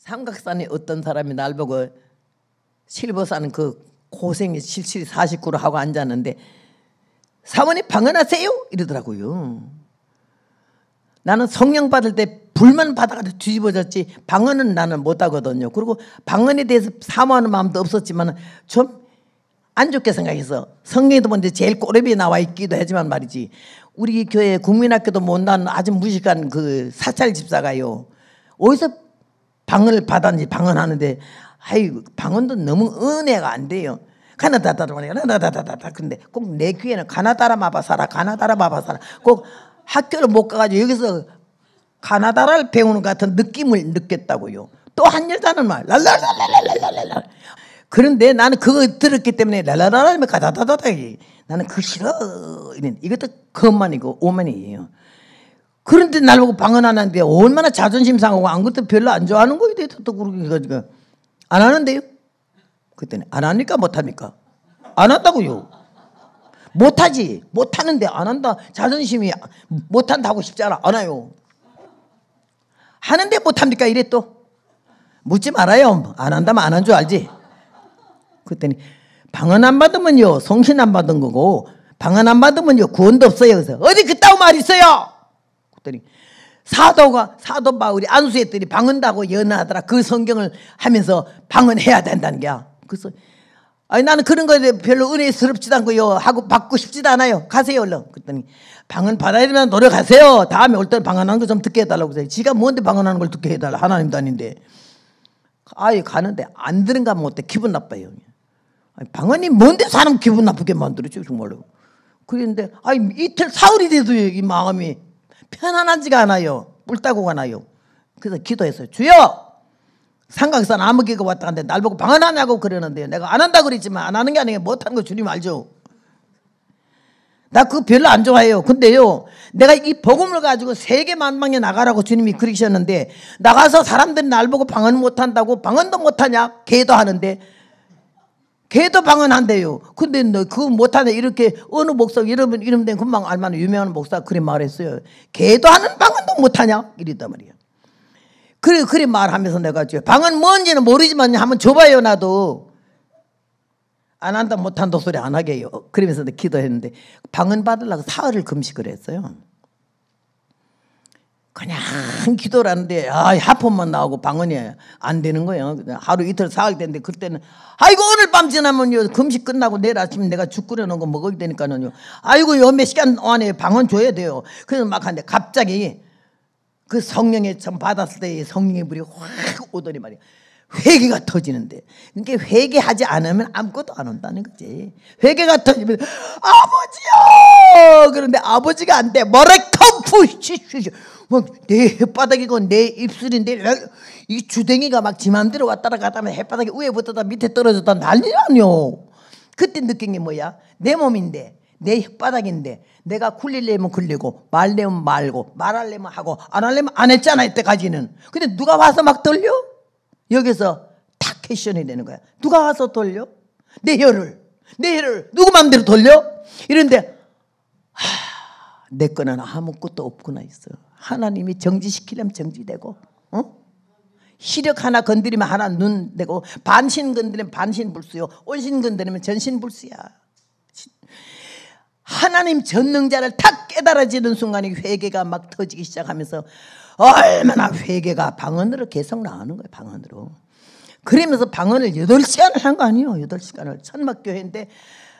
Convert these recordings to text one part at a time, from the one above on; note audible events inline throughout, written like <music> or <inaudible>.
삼각산에 어떤 사람이 날 보고 실버산 그 고생이 실실 49로 하고 앉았는데 사모님 방언하세요? 이러더라고요. 나는 성령 받을 때 불만 받아가지고 뒤집어졌지 방언은 나는 못하거든요. 그리고 방언에 대해서 사모하는 마음도 없었지만 좀 안 좋게 생각해서 성경에도 먼저 제일 꼬레비에 나와 있기도 하지만 말이지 우리 교회 국민학교도 못난 아주 무식한 그 사찰 집사가요. 어디서 방언을 받았는지 방언하는데 아이 방언도 너무 은혜가 안 돼요. 가나다다다 가나다다다다 근데 꼭 내 귀에는 가나다라 마바사라 가나다라 마바사라 꼭 학교를 못 가가지고 여기서 가나다라를 배우는 같은 느낌을 느꼈다고요. 또 한 여자는 말 랄랄랄랄랄랄랄 그런데 나는 그거 들었기 때문에 랄랄랄랄 가다다다다 나는 그 싫어 이것도 그만이고 오만이에요. 그런데 날 보고 방언하는 데 얼마나 자존심 상하고 안무것도 별로 안 좋아하는 거에 대해서 또 그렇게 가지고안 하는데요? 그때는 안 하니까 못합니까? 안 한다고요. 못하지. 못하는데 안 한다. 자존심이 못한다 고 싶지 아안 해요. 하는데 못합니까? 이래 또. 묻지 말아요. 안 한다면 안 한 줄 알지. 그랬더니 방언 안 받으면요. 성신 안 받은 거고 방언 안 받으면요. 구원도 없어요. 그래서 어디 그따위 말 있어요. 그랬더니 사도가 사도 바울이 안수했더니 방언다고 연하더라. 그 성경을 하면서 방언해야 된다는 게야. 그래서 아니 나는 그런 거에 별로 은혜스럽지도 않고요. 하고 받고 싶지도 않아요. 가세요 얼른. 그랬더니 방언 받아야되면 노력하세요. 다음에 올 때 방언하는 거 좀 듣게 해달라고 그래요. 지가 뭔데 방언하는 걸 듣게 해달라. 하나님도 아닌데. 아예 가는데 안 들은가 못해 기분 나빠요. 방언이 뭔데 사람 기분 나쁘게 만들었죠 정말로. 그랬는데 아 이틀 사흘이 돼도 이 마음이 편안하지가 않아요. 뿔따고가 나요. 그래서 기도했어요. 주여! 삼각산 암흑기가 왔다 갔는데 날 보고 방언하냐고 그러는데요. 내가 안 한다 그랬지만 안 하는 게 아니에요. 못하는 거 주님 알죠? 나 그거 별로 안 좋아해요. 근데요, 내가 이 복음을 가지고 세계 만방에 나가라고 주님이 그러셨는데, 나가서 사람들이 날 보고 방언 못한다고 방언도 못하냐? 개도 하는데, 걔도 방언한대요. 근데 너 그거 못하네. 이렇게 어느 목사, 이러분 이름 된 금방 알만한 유명한 목사 그래 말했어요. 걔도 하는 방언도 못하냐? 이랬단 말이에요 그래, 그래 말하면서 내가 방언 뭔지는 모르지만 한번 줘봐요, 나도. 안 한다, 못한다 소리 안 하게요. 그러면서 기도했는데 방언 받으려고 사흘을 금식을 했어요. 그냥 기도를 하는데 아, 하품만 나오고 방언이 안 되는 거예요. 하루 이틀 사흘 됐는데 그때는 아이고 오늘 밤 지나면요 금식 끝나고 내일 아침 내가 죽 끓여놓은 거 먹어야 되니까는요. 아이고 요 몇 시간 안에 방언 줘야 돼요. 그래서 막 하는데 갑자기 그 성령의 참 받았을 때 성령의 불이 확 오더니 말이야. 회개가 터지는데. 그러니까 회개하지 않으면 아무것도 안 온다는 거지. 회개가 터지면 아버지요. 그런데 아버지가 안 돼. 뭐래 컴푸시시시. 내 혓바닥이고 내 입술인데 이 주댕이가 막 지맘대로 왔다라 갔다 면 혓바닥이 위에 붙었다 밑에 떨어졌다 난리 아니 그때 느낀 게 뭐야? 내 몸인데 내 혓바닥인데 내가 굴리려면 굴리고 말려면 말고 말하려면 하고 안 하려면 안 했잖아 이때까지는. 근데 누가 와서 막 떨려? 여기서 다 퀘션이 되는 거야. 누가 와서 돌려? 내 혀를. 내 혀를. 누구 마음대로 돌려? 이런데, 하, 내 거는 아무것도 없구나 있어. 하나님이 정지시키려면 정지되고, 어? 시력 하나 건드리면 하나 눈 되고, 반신 건드리면 반신 불수요. 온신 건드리면 전신 불수야. 하나님 전능자를 탁 깨달아지는 순간에 회개가 막 터지기 시작하면서 얼마나 회개가 방언으로 계속 나오는 거예요. 방언으로. 그러면서 방언을 8시간을 한 거 아니에요. 8시간을. 천막교회인데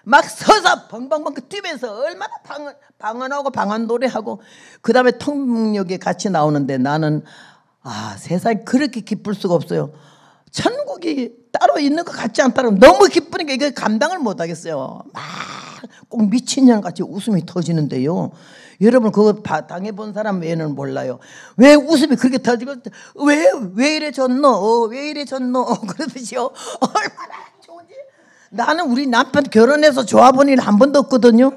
막 서서 벙벙벙 뛰면서 그 얼마나 방언, 방언하고 방언 노래하고 그 다음에 통역에 같이 나오는데 나는 아 세상에 그렇게 기쁠 수가 없어요. 천국이 따로 있는 것 같지 않다면 너무 기쁘니까 이거 감당을 못하겠어요. 막꼭 미친년 같이 웃음이 터지는데요. 여러분 그거 당해본 사람 외에는 몰라요. 왜 웃음이 그렇게 터지고 왜 왜 이래 졌노? 어, 왜 이래 졌노? 어, <laughs> 그러듯이요. 얼마나 좋은지. 나는 우리 남편 결혼해서 좋아본 일 한 번도 없거든요.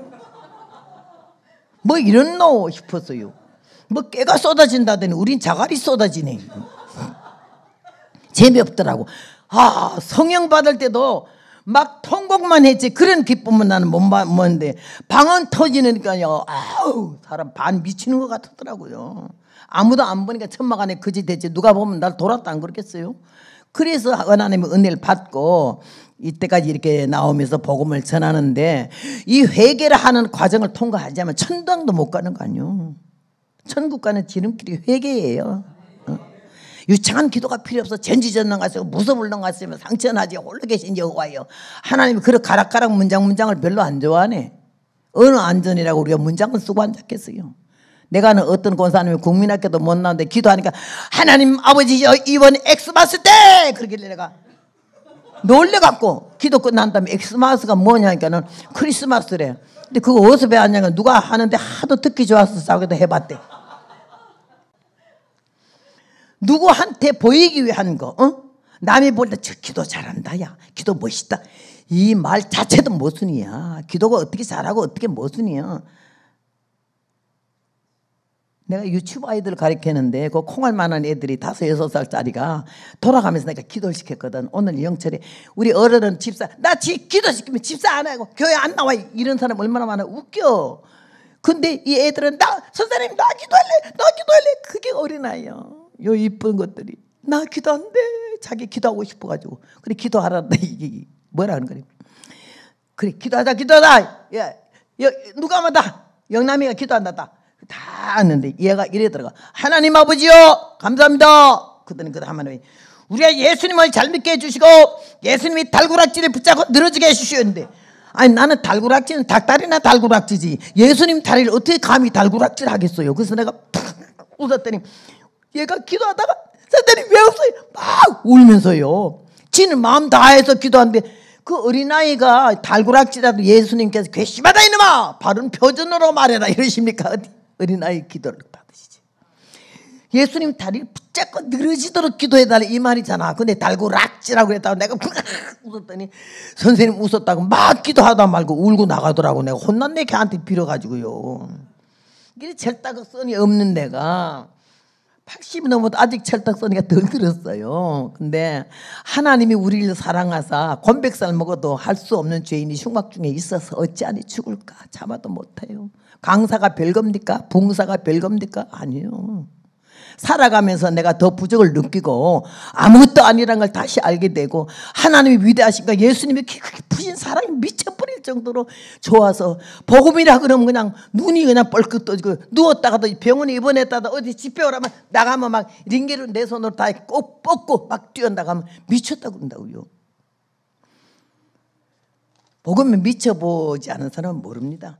뭐 이런 노 싶었어요. 뭐 깨가 쏟아진다더니 우린 자갈이 쏟아지네. <laughs> 재미없더라고. 아 성형 받을 때도 막 통곡만 했지 그런 기쁨은 나는 못 봤는데 방언 터지니까요. 아우 사람 반 미치는 것 같더라고요. 아무도 안 보니까 천막안에 그지 되지 누가 보면 날 돌았다 안 그렇겠어요? 그래서 하나님의 은혜를 받고 이때까지 이렇게 나오면서 복음을 전하는데 이 회개를 하는 과정을 통과하지 않으면 천당도 못 가는 거 아니요. 천국 가는 지름길이 회개예요. 유창한 기도가 필요 없어 전지전능 하시고 무서물렁 하시면 상처나지 홀로 계신 여호와여 하나님이 그런 가락가락 문장 문장을 별로 안 좋아하네 어느 안전이라고 우리가 문장을 쓰고 앉았겠어요 내가는 어떤 권사님이 국민학교도 못 나오는데 기도하니까 하나님 아버지 이번 엑스마스 때 그러길래 내가 놀래갖고 기도 끝난 다음에 엑스마스가 뭐냐니까는 크리스마스래 근데 그거 어디서 배웠냐면 누가 하는데 하도 듣기 좋아서 싸우기도 해봤대 누구한테 보이기 위한 거, 어? 남이 볼때 기도 잘한다, 야. 기도 멋있다. 이 말 자체도 모순이야. 기도가 어떻게 잘하고 어떻게 모순이야. 내가 유튜브 아이들 가르치는데 그 콩할 만한 애들이 다섯 여섯 살짜리가 돌아가면서 내가 기도를 시켰거든. 오늘 영철이 우리 어른은 집사 나 지, 기도 시키면 집사 안 하고 교회 안 나와 이런 사람 얼마나 많아 웃겨. 근데 이 애들은 나 선생님 나 기도할래 나 기도할래 그게 어린아이요. 요 이쁜 것들이 나 기도 한대 자기 기도하고 싶어가지고 그래 기도하라. 이게 뭐라 하는 거니? 그래 기도하자 기도하자. 예, 누가 마다 영남이가 기도한다다. 다 아는데 얘가 이래 들어가 하나님 아버지요 감사합니다. 그더니 그 하나님이 우리가 예수님을 잘 믿게 해주시고 예수님이 달구락질를 붙잡고 늘어지게 해주시는데 아니 나는 달구락질는 닭다리나 달구락질이지 예수님 다리를 어떻게 감히 달구락질 하겠어요 그래서 내가 팍 웃었더니 얘가 기도하다가 사단이 왜 웃어요? 막 울면서요. 지는 마음 다해서 기도하는데 그 어린아이가 달구락지라도 예수님께서 괘씸하다 이놈아 바른 표준으로 말해라 이러십니까? 어린아이 기도를 받으시지. 예수님 다리 붙잡고 늘어지도록 기도해달라 이 말이잖아. 근데 달구락지라고 그랬다고 내가 웃었더니 선생님 웃었다고 막 기도하다 말고 울고 나가더라고 내가 혼났네 걔한테 빌어가지고요. 이게 절따가 써니 없는 내가 8심이 넘어도 아직 철딱써니까덜 들었어요. 근데 하나님이 우리를 사랑하사 권백살 먹어도 할 수 없는 죄인이 흉악 중에 있어서 어찌하니 죽을까? 참아도 못해요. 강사가 별겁니까? 봉사가 별겁니까? 아니요. 살아가면서 내가 더 부족을 느끼고 아무것도 아니란 걸 다시 알게 되고 하나님이 위대하신가 예수님이 키 그, 크신 그 사람이 미쳐버릴 정도로 좋아서 복음이라 그러면 그냥 눈이 그냥 뻘끗 떠지고 누웠다가도 병원에 입원했다가 어디 집에 오라면 나가면 막 링게를 내 손으로 다 꼭뻗고막 뛰어나가면 미쳤다 그런다고요. 복음에 미쳐보지 않은 사람은 모릅니다.